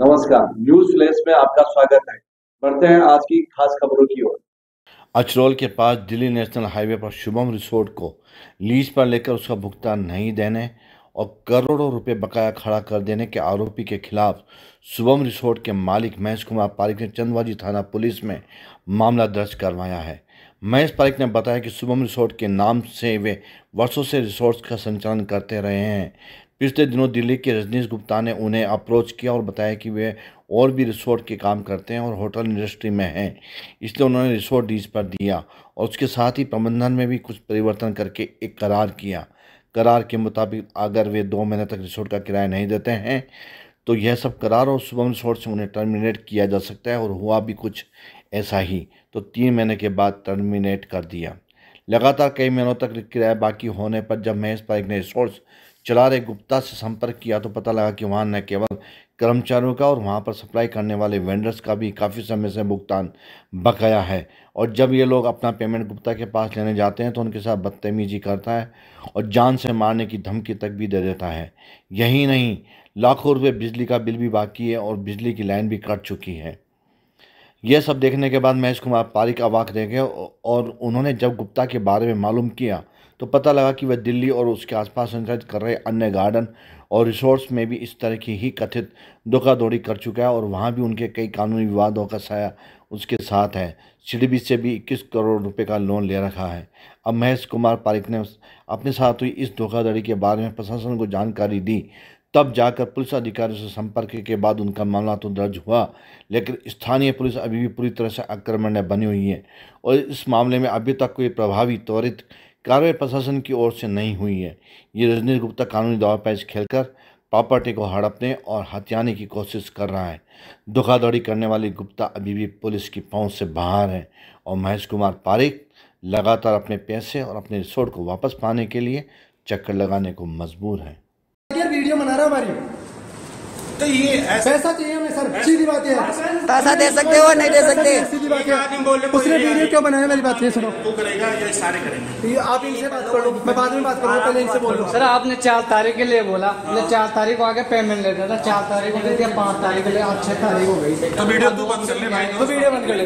नमस्कार news flash में आपका स्वागत है बढ़ते हैं आज की खास खबरों की ओर अचरोल के पास दिल्ली नेशनल हाईवे पर शुभम रिसोर्ट को लीज पर लेकर उसका भुगतान नहीं देने और करोड़ों रुपए बकाया खड़ा कर देने के आरोपी के खिलाफ शुभम रिसोर्ट के मालिक महेश कुमार पारिक ने चंदवाजी थाना पुलिस में मामला दर्ज करवाया है महेश पारिक ने बताया कि शुभम रिसोर्ट के नाम से वे वर्षों से रिसोर्ट्स का संचालन करते रहे हैं पिछले दिनों दिल्ली के रजनीश गुप्ता ने उन्हें अप्रोच किया और बताया कि वे और भी रिसोर्ट के काम करते हैं और होटल इंडस्ट्री में हैं इसलिए उन्होंने रिसोर्ट डीज पर दिया और उसके साथ ही प्रबंधन में भी कुछ परिवर्तन करके एक करार किया करार के मुताबिक अगर वे दो महीने तक रिसोर्ट का किराया नहीं देते हैं तो यह सब करार और शुभम रिसोर्ट से उन्हें टर्मिनेट किया जा सकता है और हुआ भी कुछ ऐसा ही तो तीन महीने के बाद टर्मिनेट कर दिया लगातार कई महीनों तक किराया बाकी होने पर जब महेश पाइक ने रिसोर्स चला रहे गुप्ता से संपर्क किया तो पता लगा कि वहाँ न केवल कर्मचारियों का और वहाँ पर सप्लाई करने वाले वेंडर्स का भी काफ़ी समय से भुगतान बकाया है और जब ये लोग अपना पेमेंट गुप्ता के पास लेने जाते हैं तो उनके साथ बदतमीजी करता है और जान से मारने की धमकी तक भी दे देता है यही नहीं लाखों रुपये बिजली का बिल भी बाकी है और बिजली की लाइन भी कट चुकी है यह सब देखने के बाद महेश कुमार पारिक अवाक रह गए और उन्होंने जब गुप्ता के बारे में मालूम किया तो पता लगा कि वह दिल्ली और उसके आसपास संचालित कर रहे अन्य गार्डन और रिसोर्ट्स में भी इस तरह की ही कथित धोखाधड़ी कर चुका है और वहाँ भी उनके कई कानूनी विवादों का साया उसके साथ है सी से भी इक्कीस करोड़ रुपये का लोन ले रखा है अब महेश कुमार पारिक ने अपने साथ हुई इस धोखाधड़ी के बारे में प्रशासन को जानकारी दी तब जाकर पुलिस अधिकारियों से संपर्क के बाद उनका मामला तो दर्ज हुआ लेकिन स्थानीय पुलिस अभी भी पूरी तरह से आक्रमण में बनी हुई है और इस मामले में अभी तक कोई प्रभावी त्वरित कार्रवाई प्रशासन की ओर से नहीं हुई है ये रजनीश गुप्ता कानूनी दवा पैच खेलकर प्रॉपर्टी को हड़पने और हथियाने की कोशिश कर रहा है धोखाधड़ी करने वाले गुप्ता अभी भी पुलिस की पहुंच से बाहर हैं और महेश कुमार पारिक लगातार अपने पैसे और अपने रिसोर्ट को वापस पाने के लिए चक्कर लगाने को मजबूर हैं बना रहा हमारी तो ये पैसा चाहिए हमें सर सीधी बात है पैसा दे सकते हो नहीं दे सकते सीधी बात है उसने वीडियो क्यों बनाया मेरी बात सुनो तो आप इनसे बात करो मैं बाद में बात करूँ पहले इनसे बोलो सर आपने चार तारीख के लिए बोला मैं हाँ। चार तारीख को आगे पेमेंट लेता था चार तारीख को दे दिया पाँच तारीख के लिए अब छह तारीख हो गई तो वीडियो बंद कर ले